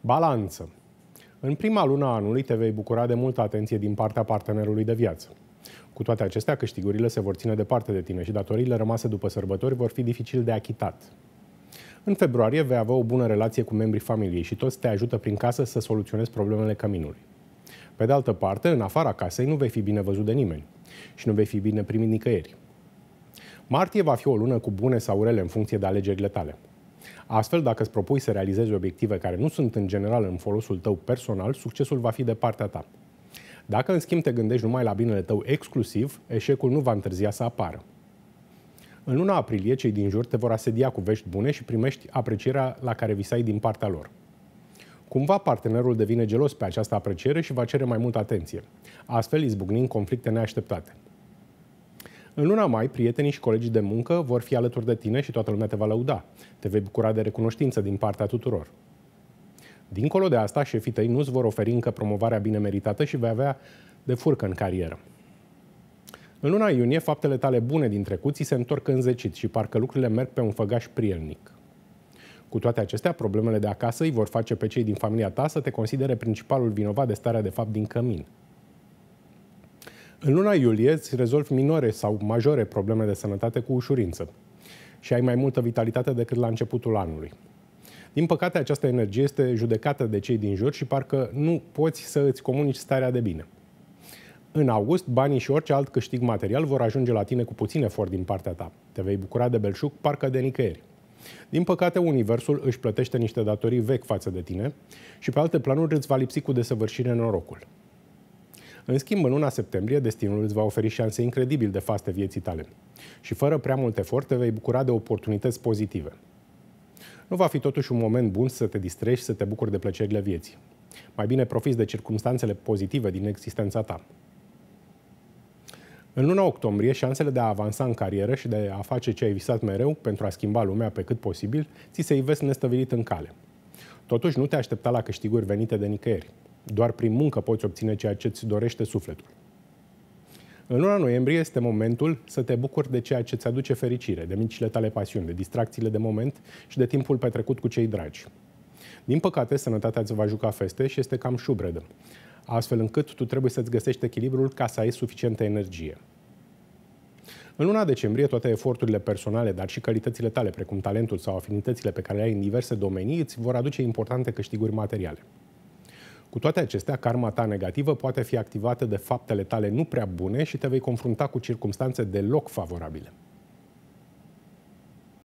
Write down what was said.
Balanță. În prima lună a anului te vei bucura de multă atenție din partea partenerului de viață. Cu toate acestea, câștigurile se vor ține departe de tine și datoriile rămase după sărbători vor fi dificil de achitat. În februarie vei avea o bună relație cu membrii familiei și toți te ajută prin casă să soluționezi problemele căminului. Pe de altă parte, în afara casei nu vei fi bine văzut de nimeni și nu vei fi bine primit nicăieri. Martie va fi o lună cu bune sau rele în funcție de alegerile tale. Astfel, dacă îți propui să realizezi obiective care nu sunt în general în folosul tău personal, succesul va fi de partea ta. Dacă, în schimb, te gândești numai la binele tău exclusiv, eșecul nu va întârzia să apară. În luna aprilie, cei din jur te vor asedia cu vești bune și primești aprecierea la care visai din partea lor. Cumva partenerul devine gelos pe această apreciere și va cere mai multă atenție, astfel izbucnind conflicte neașteptate. În luna mai, prietenii și colegii de muncă vor fi alături de tine și toată lumea te va lăuda. Te vei bucura de recunoștință din partea tuturor. Dincolo de asta, șefii tăi nu-ți vor oferi încă promovarea bine meritată și vei avea de furcă în carieră. În luna iunie, faptele tale bune din trecut ți se întorc înzecit și parcă lucrurile merg pe un făgaș prielnic. Cu toate acestea, problemele de acasă îi vor face pe cei din familia ta să te considere principalul vinovat de starea de fapt din cămin – în luna iulie îți rezolvi minore sau majore probleme de sănătate cu ușurință și ai mai multă vitalitate decât la începutul anului. Din păcate, această energie este judecată de cei din jur și parcă nu poți să îți comunici starea de bine. În august, banii și orice alt câștig material vor ajunge la tine cu puțin efort din partea ta. Te vei bucura de belșug parcă de nicăieri. Din păcate, Universul își plătește niște datorii vechi față de tine și pe alte planuri îți va lipsi cu desăvârșire norocul. În schimb, în luna septembrie, destinul îți va oferi șanse incredibil de faste vieții tale. Și fără prea mult efort, te vei bucura de oportunități pozitive. Nu va fi totuși un moment bun să te distrești să te bucuri de plăcerile vieții. Mai bine profiți de circumstanțele pozitive din existența ta. În luna octombrie, șansele de a avansa în carieră și de a face ce ai visat mereu pentru a schimba lumea pe cât posibil, ți se ivesc nestăvilit în cale. Totuși, nu te aștepta la câștiguri venite de nicăieri. Doar prin muncă poți obține ceea ce îți dorește sufletul. În luna noiembrie este momentul să te bucuri de ceea ce îți aduce fericire, de micile tale pasiuni, de distracțiile de moment și de timpul petrecut cu cei dragi. Din păcate, sănătatea îți va juca feste și este cam șubredă, astfel încât tu trebuie să-ți găsești echilibrul ca să ai suficientă energie. În luna decembrie, toate eforturile personale, dar și calitățile tale, precum talentul sau afinitățile pe care le ai în diverse domenii, îți vor aduce importante câștiguri materiale. Cu toate acestea, karma ta negativă poate fi activată de faptele tale nu prea bune și te vei confrunta cu circumstanțe deloc favorabile.